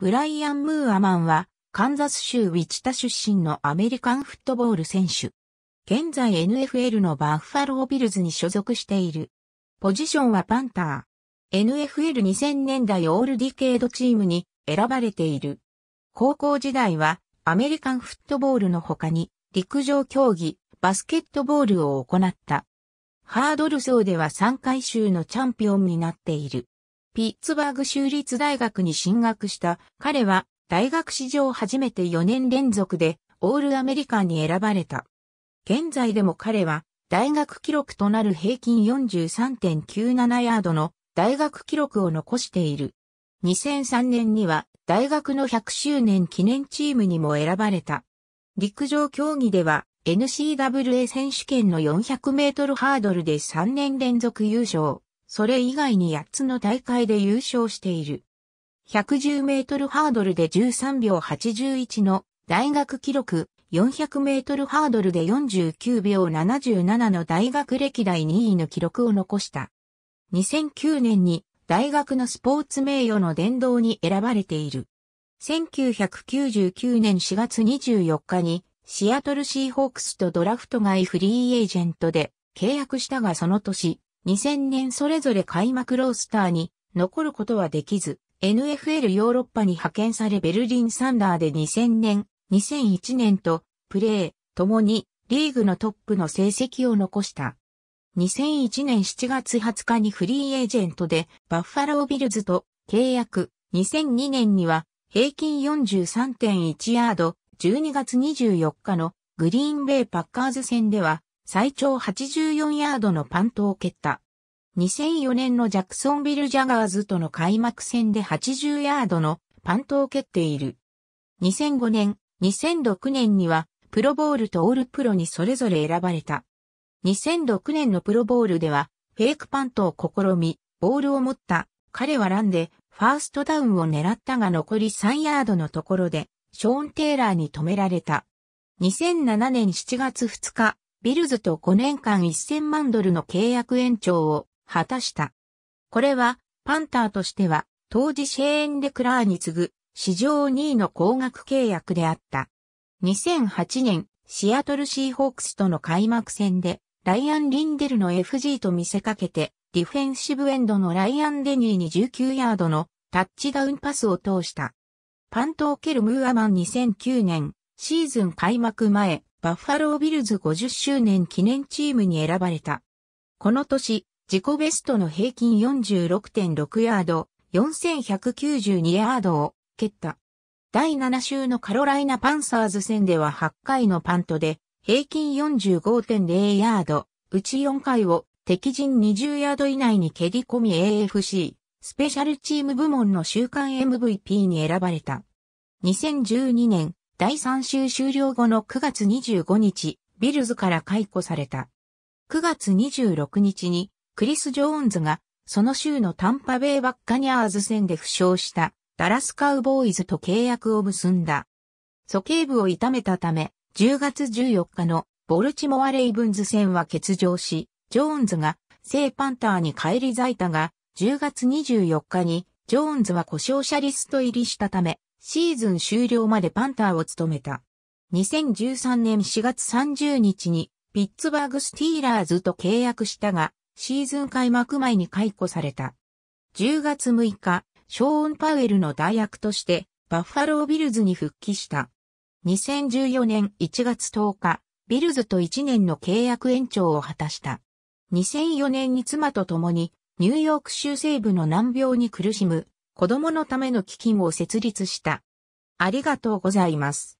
ブライアン・ムーアマンは、カンザス州ウィチタ出身のアメリカンフットボール選手。現在 NFL のバッファロービルズに所属している。ポジションはパンター。NFL2000 年代オールディケードチームに選ばれている。高校時代はアメリカンフットボールの他に陸上競技、バスケットボールを行った。ハードル層では3回州のチャンピオンになっている。ピッツバーグ州立大学に進学した彼は大学史上初めて4年連続でオールアメリカンに選ばれた。現在でも彼は大学記録となる平均43.97ヤードの大学記録を残している。2003年には大学の100周年記念チームにも選ばれた。陸上競技では n c w a 選手権の400メートルハードルで3年連続優勝。それ以外に8つの大会で優勝している。110メートルハードルで13秒81の大学記録、400メートルハードルで49秒77の大学歴代2位の記録を残した。2009年に大学のスポーツ名誉の殿堂に選ばれている。1999年4月24日にシアトルシーホークスとドラフト外フリーエージェントで契約したがその年、2000年それぞれ開幕ロースターに残ることはできず、NFL ヨーロッパに派遣されベルリンサンダーで2000年、2001年とプレー、共にリーグのトップの成績を残した。2001年7月20日にフリーエージェントでバッファロービルズと契約。2002年には平均43.1ヤード12月24日のグリーンベイパッカーズ戦では最長84ヤードのパントを蹴った。2004年のジャクソンビル・ジャガーズとの開幕戦で80ヤードのパントを蹴っている。2005年、2006年にはプロボールとオールプロにそれぞれ選ばれた。2006年のプロボールではフェイクパントを試み、ボールを持った彼はランでファーストダウンを狙ったが残り3ヤードのところでショーン・テイラーに止められた。2007年7月2日、ビルズと5年間1000万ドルの契約延長を果たした。これは、パンターとしては、当時シェーン・レクラーに次ぐ、史上2位の高額契約であった。2008年、シアトルシーホークスとの開幕戦で、ライアン・リンデルの FG と見せかけて、ディフェンシブエンドのライアン・デニーに19ヤードのタッチダウンパスを通した。パントを蹴るムーアマン2009年、シーズン開幕前、バッファロービルズ50周年記念チームに選ばれた。この年、自己ベストの平均46.6ヤード、4192ヤードを蹴った。第7週のカロライナパンサーズ戦では8回のパントで、平均45.0ヤード、うち4回を敵陣20ヤード以内に蹴り込み AFC、スペシャルチーム部門の週間 MVP に選ばれた。2012年、第3週終了後の9月25日、ビルズから解雇された。9月26日にクリス・ジョーンズがその週のタンパベイバッカニャーズ戦で負傷したダラスカウボーイズと契約を結んだ。素径部を痛めたため、10月14日のボルチモア・レイブンズ戦は欠場し、ジョーンズが聖パンターに返り咲いたが、10月24日にジョーンズは故障者リスト入りしたため、シーズン終了までパンターを務めた。2013年4月30日にピッツバーグスティーラーズと契約したが、シーズン開幕前に解雇された。10月6日、ショーン・パウエルの代役としてバッファロービルズに復帰した。2014年1月10日、ビルズと1年の契約延長を果たした。2004年に妻と共にニューヨーク州西部の難病に苦しむ子供のための基金を設立した。ありがとうございます。